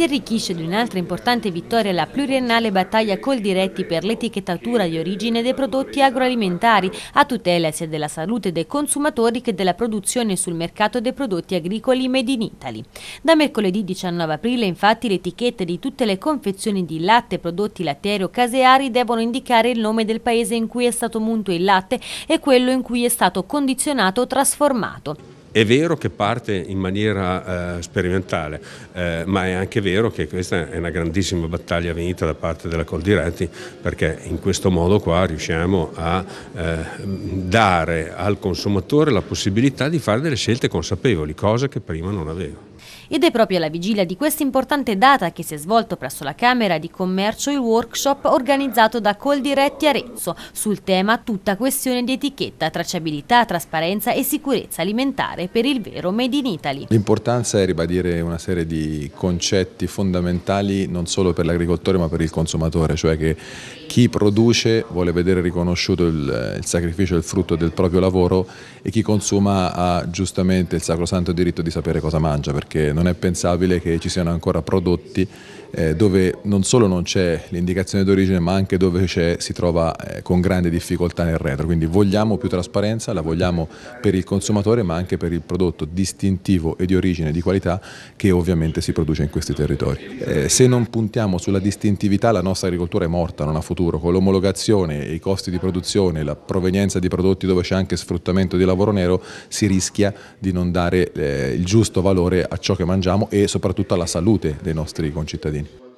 si arricchisce di un'altra importante vittoria la pluriennale battaglia col diretti per l'etichettatura di origine dei prodotti agroalimentari a tutela sia della salute dei consumatori che della produzione sul mercato dei prodotti agricoli made in Italy. Da mercoledì 19 aprile infatti le etichette di tutte le confezioni di latte e prodotti latterio-caseari devono indicare il nome del paese in cui è stato munto il latte e quello in cui è stato condizionato o trasformato. È vero che parte in maniera eh, sperimentale, eh, ma è anche vero che questa è una grandissima battaglia vinta da parte della Coldiretti perché in questo modo qua riusciamo a eh, dare al consumatore la possibilità di fare delle scelte consapevoli, cosa che prima non aveva. Ed è proprio alla vigilia di questa importante data che si è svolto presso la Camera di Commercio il workshop organizzato da Coldiretti Arezzo sul tema tutta questione di etichetta, tracciabilità, trasparenza e sicurezza alimentare lavorare per il vero Made in Italy. L'importanza è ribadire una serie di concetti fondamentali non solo per l'agricoltore ma per il consumatore, cioè che chi produce vuole vedere riconosciuto il, il sacrificio e il frutto del proprio lavoro e chi consuma ha giustamente il sacrosanto diritto di sapere cosa mangia perché non è pensabile che ci siano ancora prodotti eh, dove non solo non c'è l'indicazione d'origine ma anche dove c'è si trova eh, con grande difficoltà nel retro, quindi vogliamo più trasparenza, la vogliamo per il consumatore ma anche per per il prodotto distintivo e di origine di qualità che ovviamente si produce in questi territori. Eh, se non puntiamo sulla distintività la nostra agricoltura è morta, non ha futuro, con l'omologazione, i costi di produzione, la provenienza di prodotti dove c'è anche sfruttamento di lavoro nero, si rischia di non dare eh, il giusto valore a ciò che mangiamo e soprattutto alla salute dei nostri concittadini.